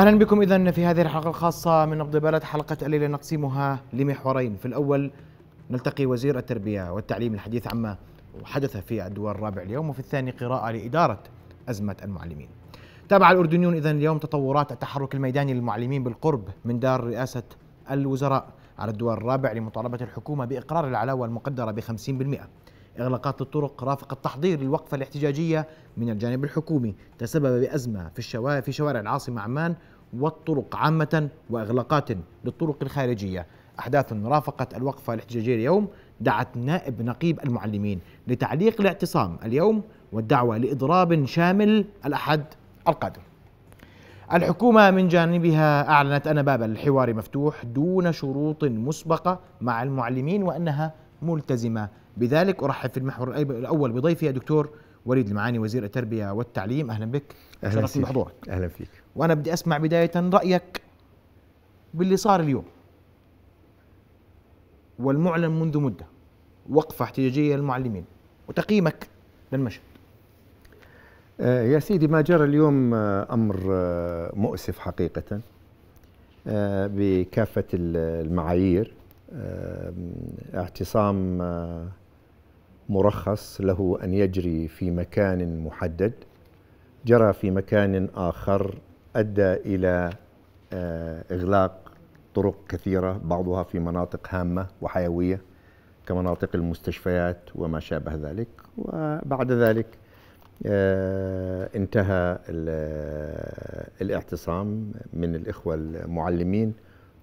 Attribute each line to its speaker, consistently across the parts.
Speaker 1: اهلا بكم اذا في هذه الحلقه الخاصه من نبض بلد حلقه الليله نقسمها لمحورين في الاول نلتقي وزير التربيه والتعليم الحديث عما حدث في الدور الرابع اليوم وفي الثاني قراءه لاداره ازمه المعلمين تابع الأردنيون إذا اليوم تطورات التحرك الميداني للمعلمين بالقرب من دار رئاسة الوزراء على الدور الرابع لمطالبة الحكومة بإقرار العلاوة المقدرة ب 50% إغلاقات الطرق رافق التحضير للوقفة الاحتجاجية من الجانب الحكومي تسبب بأزمة في, الشوارع في شوارع العاصمة عمان والطرق عامة وإغلاقات للطرق الخارجية أحداث رافقت الوقفة الاحتجاجية اليوم دعت نائب نقيب المعلمين لتعليق الاعتصام اليوم والدعوة لإضراب شامل الأحد القادم الحكومة من جانبها أعلنت أن باب الحوار مفتوح دون شروط مسبقة مع المعلمين وأنها ملتزمة بذلك ارحب في المحور الاول بضيفي دكتور وليد المعاني وزير التربيه والتعليم اهلا بك اهلا فيك بحضورك اهلا فيك وانا بدي اسمع بدايه رايك باللي صار اليوم والمعلن منذ مده وقفه احتجاجيه للمعلمين وتقييمك للمشهد
Speaker 2: آه، يا سيدي ما جرى اليوم آه، امر آه، مؤسف حقيقه بكافه المعايير اعتصام مرخص له ان يجري في مكان محدد جرى في مكان اخر ادى الى آه، اغلاق طرق كثيره بعضها في مناطق هامه وحيويه كمناطق المستشفيات وما شابه ذلك وبعد ذلك آه، انتهى آه، الاعتصام من الاخوه المعلمين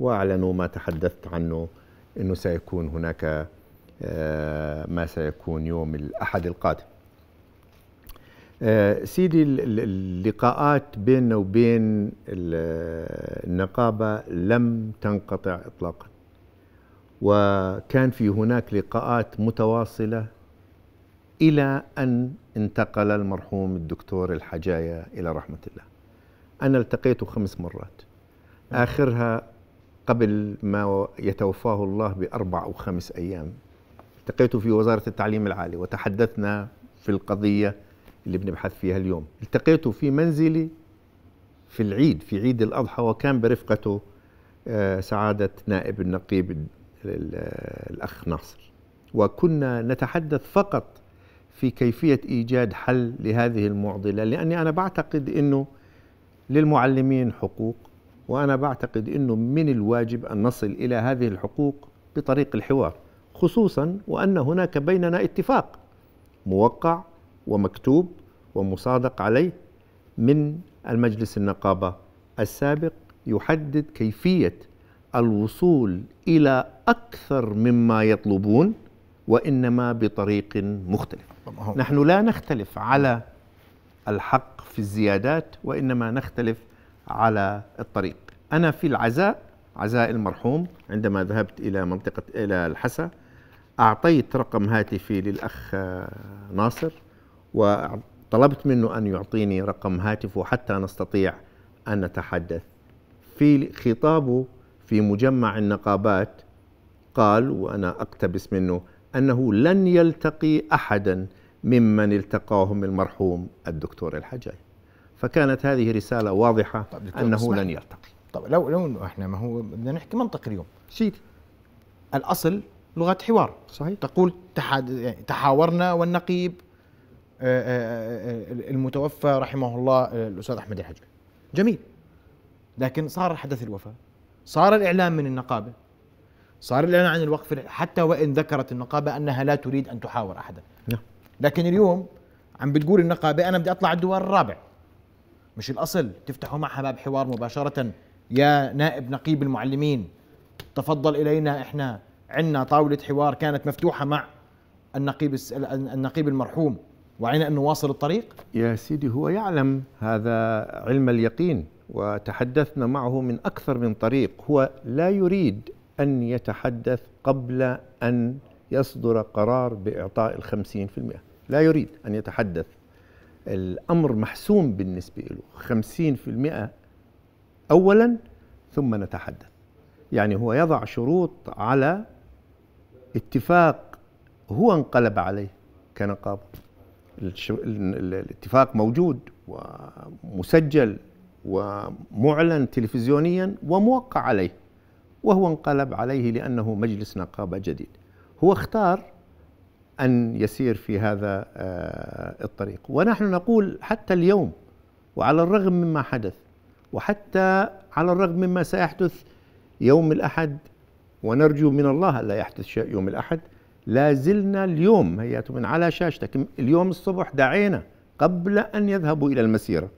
Speaker 2: واعلنوا ما تحدثت عنه انه سيكون هناك آه، ما سيكون يوم الأحد القادم آه، سيدي اللقاءات بيننا وبين النقابة لم تنقطع إطلاقا وكان في هناك لقاءات متواصلة إلى أن انتقل المرحوم الدكتور الحجاية إلى رحمة الله أنا التقيته خمس مرات آخرها قبل ما يتوفاه الله بأربع أو خمس أيام التقيت في وزارة التعليم العالي وتحدثنا في القضية اللي بنبحث فيها اليوم التقيت في منزلي في العيد في عيد الأضحى وكان برفقته آه، سعادة نائب النقيب الأخ ناصر وكنا نتحدث فقط في كيفية إيجاد حل لهذه المعضلة لأني أنا بعتقد أنه للمعلمين حقوق وأنا بعتقد أنه من الواجب أن نصل إلى هذه الحقوق بطريق الحوار خصوصا وأن هناك بيننا اتفاق موقع ومكتوب ومصادق عليه من المجلس النقابة السابق يحدد كيفية الوصول إلى أكثر مما يطلبون وإنما بطريق مختلف نحن لا نختلف على الحق في الزيادات وإنما نختلف على الطريق أنا في العزاء عزاء المرحوم عندما ذهبت إلى منطقة إلى الحسا أعطيت رقم هاتفي للأخ آه، ناصر وطلبت منه أن يعطيني رقم هاتفه حتى نستطيع أن نتحدث في خطابه في مجمع النقابات قال وأنا أقتبس منه أنه لن يلتقي أحدا ممن التقاهم المرحوم الدكتور الحجاج فكانت هذه رسالة واضحة طيب أنه لن يلتقي
Speaker 1: طب لو لو احنا ما هو بدنا نحكي منطق اليوم شيت الأصل لغه حوار صحيح تقول تحاورنا والنقيب آه، آه، آه، المتوفى رحمه الله الاستاذ احمد الحجر جميل لكن صار حدث الوفاه صار الاعلان من النقابه صار الاعلان عن الوقف حتى وان ذكرت النقابه انها لا تريد ان تحاور احدا نعم. لكن اليوم عم بتقول النقابه انا بدي اطلع الدوار الرابع مش الاصل تفتحوا معها باب حوار مباشره يا نائب نقيب المعلمين تفضل الينا احنا عندنا طاوله حوار كانت مفتوحه مع النقيب النقيب المرحوم وعينا انه واصل الطريق يا سيدي هو يعلم هذا علم اليقين
Speaker 2: وتحدثنا معه من اكثر من طريق هو لا يريد ان يتحدث قبل ان يصدر قرار باعطاء الخمسين في المئه لا يريد ان يتحدث الامر محسوم بالنسبه له خمسين في المئه اولا ثم نتحدث يعني هو يضع شروط على اتفاق هو انقلب عليه كنقابة الاتفاق موجود ومسجل ومعلن تلفزيونيا وموقع عليه وهو انقلب عليه لأنه مجلس نقابة جديد هو اختار أن يسير في هذا آه، الطريق ونحن نقول حتى اليوم وعلى الرغم مما حدث وحتى على الرغم مما سيحدث يوم الأحد ونرجو من الله ألا يحدث شيء يوم الأحد لا زلنا اليوم هياته من على شاشتك اليوم الصبح دعينا قبل أن يذهبوا إلى المسيرة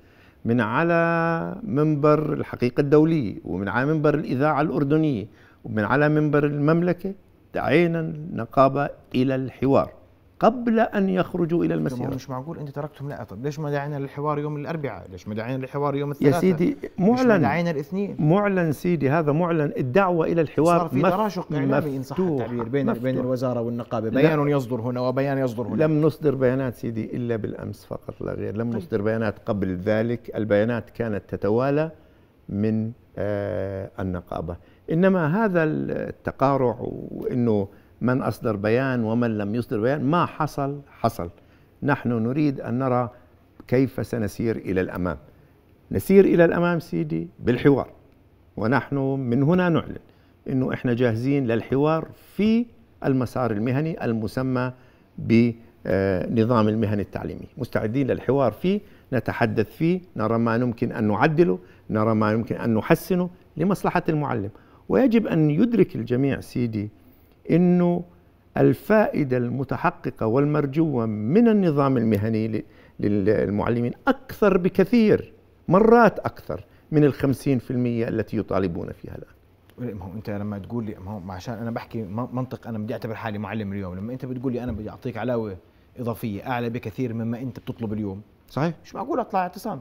Speaker 2: من على منبر الحقيقة الدوليه ومن على منبر الإذاعة الأردنية ومن على منبر المملكة دعينا النقابة إلى الحوار قبل ان يخرجوا الى المسيره
Speaker 1: مش معقول انت تركتهم لا طب ليش ما دعينا للحوار يوم الاربعاء ليش ما دعينا للحوار يوم الثلاثاء يا سيدي معلن ما دعينا الاثنين
Speaker 2: معلن سيدي هذا معلن الدعوه الى الحوار صار في تراشق اعلامي ان
Speaker 1: صح التعبير بين مفتوح. بين الوزاره والنقابه بيان
Speaker 2: يصدر هنا وبيان يصدر هنا لم نصدر بيانات سيدي الا بالامس فقط لا غير لم طيب. نصدر بيانات قبل ذلك البيانات كانت تتوالى من آه النقابه انما هذا التقارع وانه من أصدر بيان ومن لم يصدر بيان ما حصل حصل نحن نريد أن نرى كيف سنسير إلى الأمام نسير إلى الأمام سيدي بالحوار ونحن من هنا نعلن أنه إحنا جاهزين للحوار في المسار المهني المسمى بنظام المهن التعليمي مستعدين للحوار فيه نتحدث فيه نرى ما يمكن أن نعدله نرى ما يمكن أن نحسنه لمصلحة المعلم ويجب أن يدرك الجميع سيدي انه الفائده المتحققه والمرجوه من النظام المهني للمعلمين اكثر بكثير مرات اكثر من ال 50% التي يطالبون فيها
Speaker 1: الان ما هو انت لما تقول لي ما هو عشان انا بحكي منطق انا بدي اعتبر حالي معلم اليوم لما انت بتقول لي انا بدي اعطيك علاوه اضافيه اعلى بكثير مما انت بتطلب اليوم صحيح مش معقول اطلع اعتصام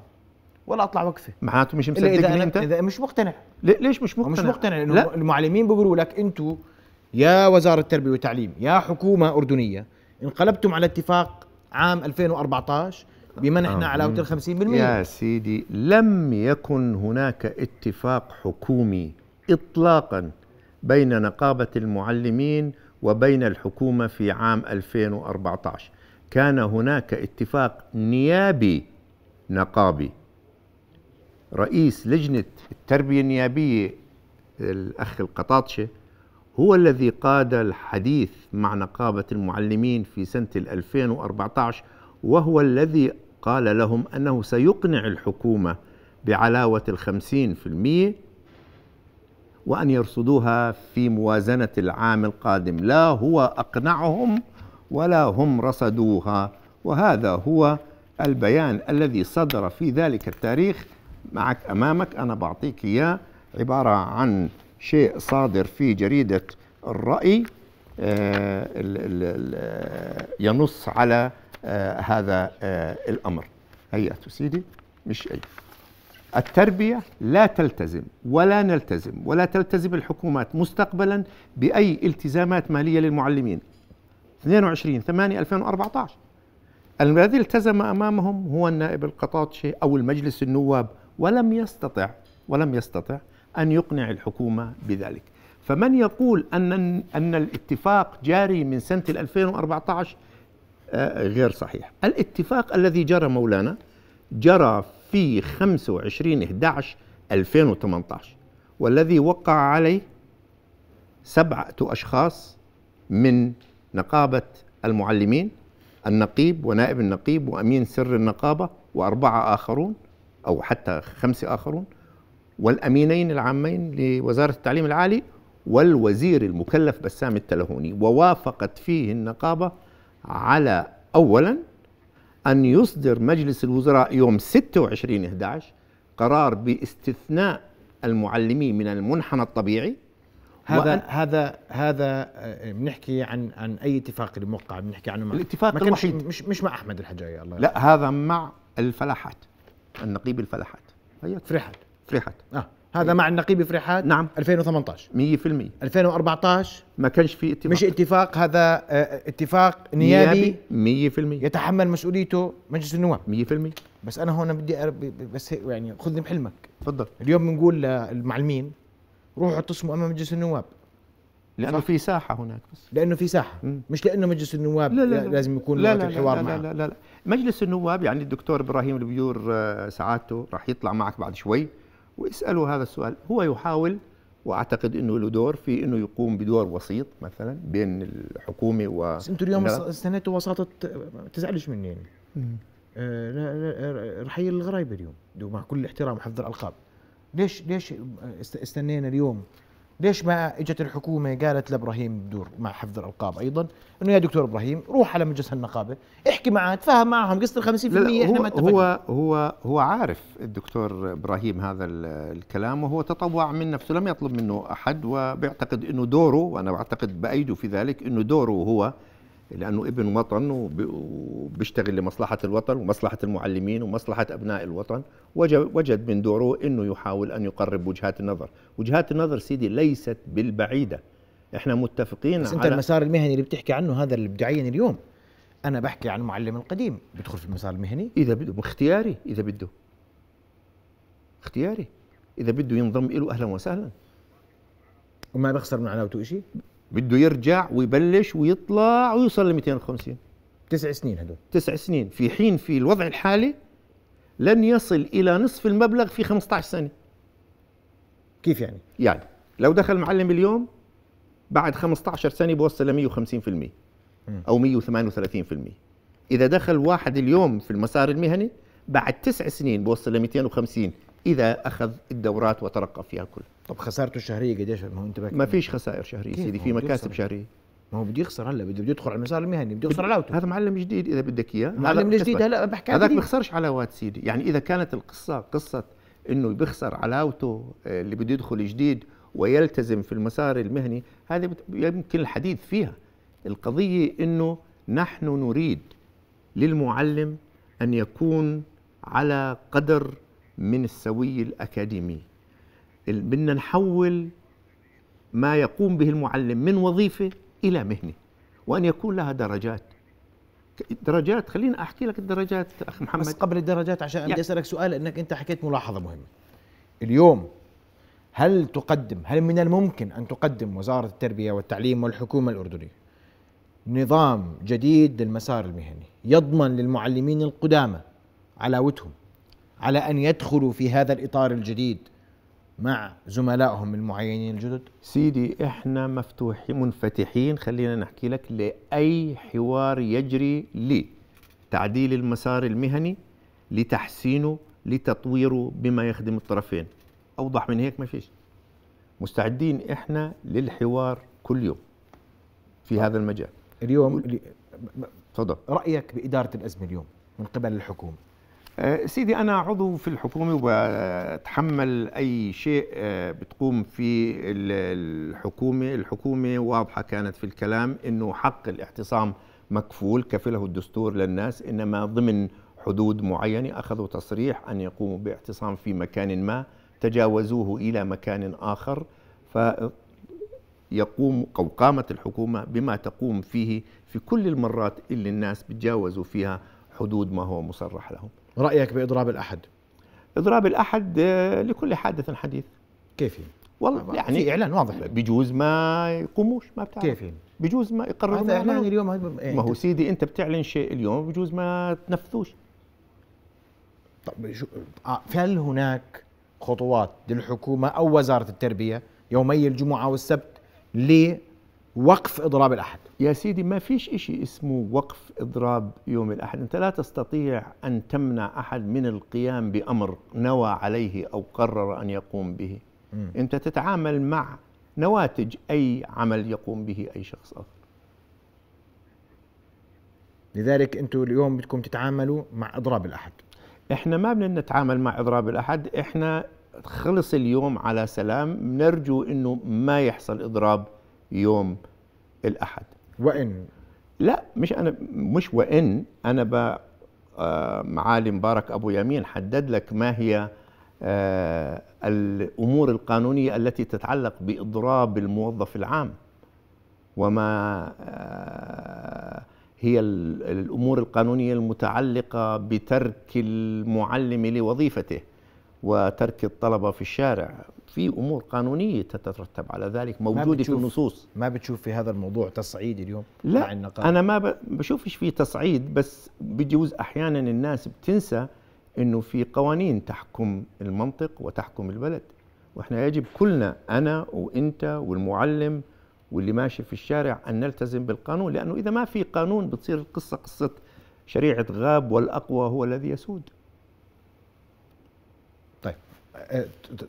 Speaker 1: ولا اطلع وقفه معناته مش مصدقني انت اذا مش مقتنع ليش مش مقتنع مش مقتنع لانه المعلمين بيقولوا لك انتم يا وزارة التربية والتعليم يا حكومة أردنية انقلبتم على اتفاق عام 2014 بمنحنا آه. على علاوة 50% يا
Speaker 2: سيدي لم يكن هناك اتفاق حكومي إطلاقا بين نقابة المعلمين وبين الحكومة في عام 2014 كان هناك اتفاق نيابي نقابي رئيس لجنة التربية النيابية الأخ القطاطشة هو الذي قاد الحديث مع نقابة المعلمين في سنة 2014 وهو الذي قال لهم أنه سيقنع الحكومة بعلاوة الخمسين في المية وأن يرصدوها في موازنة العام القادم لا هو أقنعهم ولا هم رصدوها وهذا هو البيان الذي صدر في ذلك التاريخ معك أمامك أنا بعطيك إياه عبارة عن شيء صادر في جريدة الرأي آه، ينص على آه، هذا آه، الأمر هيا سيدي مش أي التربية لا تلتزم ولا نلتزم ولا تلتزم الحكومات مستقبلا بأي التزامات مالية للمعلمين 22 8 2014 الذي التزم أمامهم هو النائب القطاطشي أو المجلس النواب ولم يستطع ولم يستطع أن يقنع الحكومة بذلك فمن يقول أن, أن الاتفاق جاري من سنة 2014 آه، غير صحيح الاتفاق الذي جرى مولانا جرى في 25 11 2018 والذي وقع عليه سبعة أشخاص من نقابة المعلمين النقيب ونائب النقيب وأمين سر النقابة وأربعة آخرون أو حتى خمسة آخرون والأمينين العامين لوزارة التعليم العالي والوزير المكلف بسام التلهوني ووافقت فيه النقابة على أولا أن يصدر مجلس الوزراء يوم 26 11 قرار باستثناء المعلمين من المنحنى الطبيعي هذا هذا هذا آه، بنحكي عن عن اي اتفاق اللي موقع بنحكي عنه مع الاتفاق ما الوحيد
Speaker 1: مش مش مع احمد الحجاي الله
Speaker 2: لا هذا مع الفلاحات النقيب الفلاحات هي فرحت
Speaker 1: فريحات اه هذا مع النقيب فريحات نعم 2018 100% 2014 ما كانش في اتفاق مش اتفاق هذا آه، اتفاق نيابي 100% يتحمل مسؤوليته مجلس النواب 100% بس انا هون بدي بس يعني خذني بحلمك تفضل اليوم بنقول للمعلمين روحوا اتصموا امام مجلس النواب لانه في ساحه هناك بس لانه في ساحه مش لانه مجلس النواب لا لا لا لازم يكون لا لا الحوار لا لا, لا
Speaker 2: لا لا مجلس النواب يعني الدكتور ابراهيم البيور آه، سعادته راح يطلع معك بعد شوي واسأله هذا السؤال هو يحاول واعتقد انه له دور في انه يقوم بدور وسيط مثلا بين الحكومه و بس انتم اليوم
Speaker 1: استنيتوا وساطه تزعلش مني يعني آه رح الغرايب اليوم مع كل احترام وحفظ الالقاب ليش ليش آه، استنينا اليوم ليش ما اجت الحكومه قالت لابراهيم بدور مع حفظ الالقاب ايضا انه يا دكتور ابراهيم روح على مجلس النقابه احكي معاه تفاهم معهم قصه ال 50% احنا ما اتفقنا هو
Speaker 2: هو هو عارف الدكتور ابراهيم هذا الكلام وهو تطوع من نفسه لم يطلب منه احد وبيعتقد انه دوره وانا بعتقد بايده في ذلك انه دوره هو لانه ابن وطن وبيشتغل لمصلحه الوطن ومصلحه المعلمين ومصلحه ابناء الوطن وجد من دوره انه يحاول ان يقرب وجهات النظر وجهات النظر سيدي ليست بالبعيده احنا
Speaker 1: متفقين بس انت على المسار المهني اللي بتحكي عنه هذا اللي بتعين اليوم انا بحكي عن المعلم القديم بدخل في المسار المهني اذا بده اختياري اذا بده اختياري
Speaker 2: اذا بده ينضم له اهلا وسهلا وما بخسر من علاوته شيء بده يرجع ويبلش ويطلع ويوصل ل 250 تسع سنين هدول تسع سنين في حين في الوضع الحالي لن يصل الى نصف المبلغ في 15 سنه كيف يعني؟ يعني لو دخل معلم اليوم بعد 15 سنه بوصل ل 150% او 138% اذا دخل واحد اليوم في المسار المهني بعد تسع سنين بوصل ل 250 اذا اخذ الدورات وترقب فيها كلها
Speaker 1: طب خسارته الشهريه قديش ما هو انت ما فيش خسائر شهريه سيدي في مكاسب شهريه ما هو بده يخسر هلا بده يدخل على المسار المهني بده يخسر علاوته
Speaker 2: هذا معلم جديد اذا بدك اياه معلم جديد هلا بحكي هذاك بيخسرش علاوات سيدي يعني اذا كانت القصه قصه انه بيخسر علاوته آه، اللي بده يدخل جديد ويلتزم في المسار المهني هذا يمكن الحديث فيها القضيه انه نحن نريد للمعلم ان يكون على قدر من السوي الأكاديمي بدنا نحول ما يقوم به المعلم من وظيفة إلى مهنة وأن يكون لها درجات درجات خلينا
Speaker 1: أحكي لك الدرجات أخ محمد بس قبل الدرجات عشان بدي يعني أسألك سؤال أنك أنت حكيت ملاحظة مهمة اليوم هل تقدم هل من الممكن أن تقدم وزارة التربية والتعليم والحكومة الأردنية نظام جديد للمسار المهني يضمن للمعلمين القدامى علاوتهم على ان يدخلوا في هذا الاطار الجديد مع زملائهم المعينين الجدد؟ سيدي احنا مفتوحين
Speaker 2: منفتحين خلينا نحكي لك لاي حوار يجري لتعديل المسار المهني لتحسينه لتطويره بما يخدم الطرفين اوضح من هيك ما فيش مستعدين احنا للحوار كل يوم في هذا المجال اليوم تفضل رايك باداره الازمه
Speaker 1: اليوم من قبل الحكومه
Speaker 2: آه، سيدي أنا عضو في الحكومة وبتحمل أي شيء آه، بتقوم في الحكومة الحكومة واضحة كانت في الكلام أنه حق الاعتصام مكفول كفله الدستور للناس إنما ضمن حدود معينة أخذوا تصريح أن يقوموا باعتصام في مكان ما تجاوزوه إلى مكان آخر فيقوم أو قامت الحكومة بما تقوم فيه في كل المرات اللي الناس بتجاوزوا فيها حدود ما هو مصرح لهم
Speaker 1: رأيك بإضراب الأحد؟ إضراب الأحد آه، لكل حادث حديث كيف يعني؟ والله يعني في إعلان واضح
Speaker 2: بجوز ما
Speaker 1: يقوموش ما بتعرف كيف يعني؟
Speaker 2: بجوز ما يقرروا هذا إعلان اليوم إيه ما هو سيدي أنت بتعلن شيء اليوم بجوز ما تنفذوش
Speaker 1: طب آه، هل هناك خطوات للحكومة أو وزارة التربية يومي الجمعة والسبت لوقف إضراب الأحد؟ يا سيدي ما فيش إشي اسمه وقف إضراب يوم الأحد أنت
Speaker 2: لا تستطيع أن تمنع أحد من القيام بأمر نوى عليه أو قرر أن يقوم به م. أنت تتعامل مع نواتج أي عمل يقوم به أي شخص آخر لذلك أنتم اليوم بدكم تتعاملوا مع إضراب الأحد إحنا ما بدنا نتعامل مع إضراب الأحد إحنا خلص اليوم على سلام نرجو أنه ما يحصل إضراب يوم الأحد وان لا مش انا مش وان انا ب آه، معالي مبارك ابو يمين حدد لك ما هي آه، الامور القانونيه التي تتعلق باضراب الموظف العام وما آه، هي الامور القانونيه المتعلقه بترك المعلم لوظيفته وترك الطلبه في الشارع في امور قانونيه تترتب على ذلك موجوده في النصوص
Speaker 1: ما بتشوف في هذا الموضوع تصعيد اليوم لا مع انا
Speaker 2: ما بشوفش في تصعيد بس بجوز احيانا الناس بتنسى انه في قوانين تحكم المنطق وتحكم البلد واحنا يجب كلنا انا وانت والمعلم واللي ماشي في الشارع ان نلتزم بالقانون لانه اذا ما في قانون بتصير القصه قصه شريعه غاب والاقوى هو الذي يسود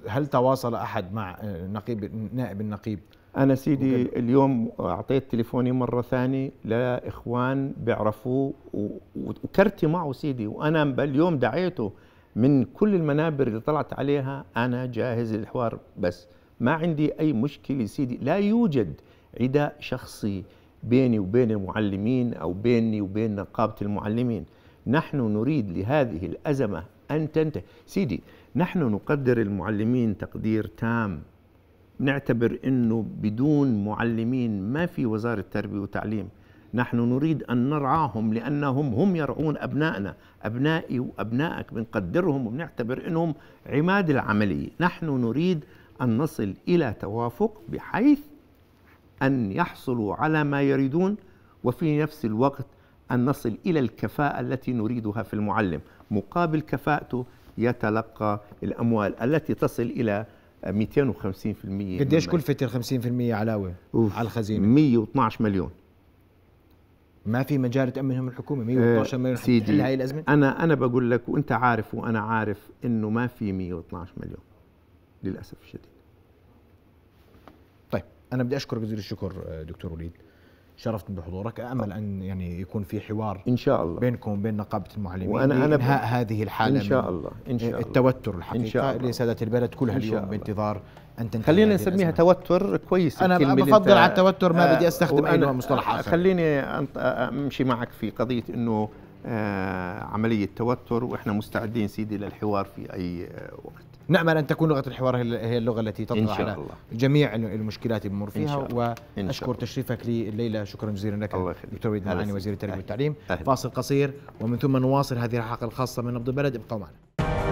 Speaker 1: هل تواصل احد مع نقيب نائب النقيب انا سيدي ممكن. اليوم
Speaker 2: اعطيت تليفوني مره ثانيه لاخوان بيعرفوه وكرتي معه سيدي وانا اليوم دعيته من كل المنابر اللي طلعت عليها انا جاهز للحوار بس ما عندي اي مشكله سيدي لا يوجد عداء شخصي بيني وبين المعلمين او بيني وبين نقابه المعلمين نحن نريد لهذه الازمه ان تنتهي سيدي نحن نقدر المعلمين تقدير تام نعتبر انه بدون معلمين ما في وزاره تربيه وتعليم نحن نريد ان نرعاهم لانهم هم يرعون ابنائنا ابنائي وابنائك بنقدرهم وبنعتبر انهم عماد العمليه نحن نريد ان نصل الى توافق بحيث ان يحصلوا على ما يريدون وفي نفس الوقت ان نصل الى الكفاءه التي نريدها في المعلم مقابل كفاءته يتلقى الأموال التي تصل إلى 250% قديش كلفة
Speaker 1: ال 50% علاوة
Speaker 2: على الخزينة؟ 112 مليون
Speaker 1: ما في مجال تأمنهم الحكومة 112 آه، مليون سيدي هاي الأزمة؟ أنا
Speaker 2: أنا بقول لك وأنت عارف وأنا عارف إنه ما في 112 مليون
Speaker 1: للأسف الشديد طيب أنا بدي أشكرك جزيل الشكر آه، دكتور وليد شرفت بحضورك امل ان يعني يكون في حوار ان شاء الله بينكم وبين نقابه المعلمين وانا انا ب... هذه الحاله ان شاء الله ان شاء الله التوتر الحقيقي إن شاء الله. لساده البلد كلها اليوم بانتظار ان تنتهي خلينا نسميها توتر كويس انا بفضل على التوتر ما آه، بدي استخدم اي نوع مصطلح اخر آه،
Speaker 2: خليني آه، امشي معك في قضيه انه عمليه توتر واحنا مستعدين سيدي للحوار في اي وقت
Speaker 1: نأمل أن تكون لغة الحوار هي اللغة التي تطلع على الله. جميع المشكلات اللي بنمر فيها وأشكر تشريفك لي الليلة شكرا جزيلا لك دكتور وليد نعم، وزير التربية والتعليم فاصل قصير ومن ثم نواصل هذه الحلقة الخاصة من نبض البلد ابقوا معنا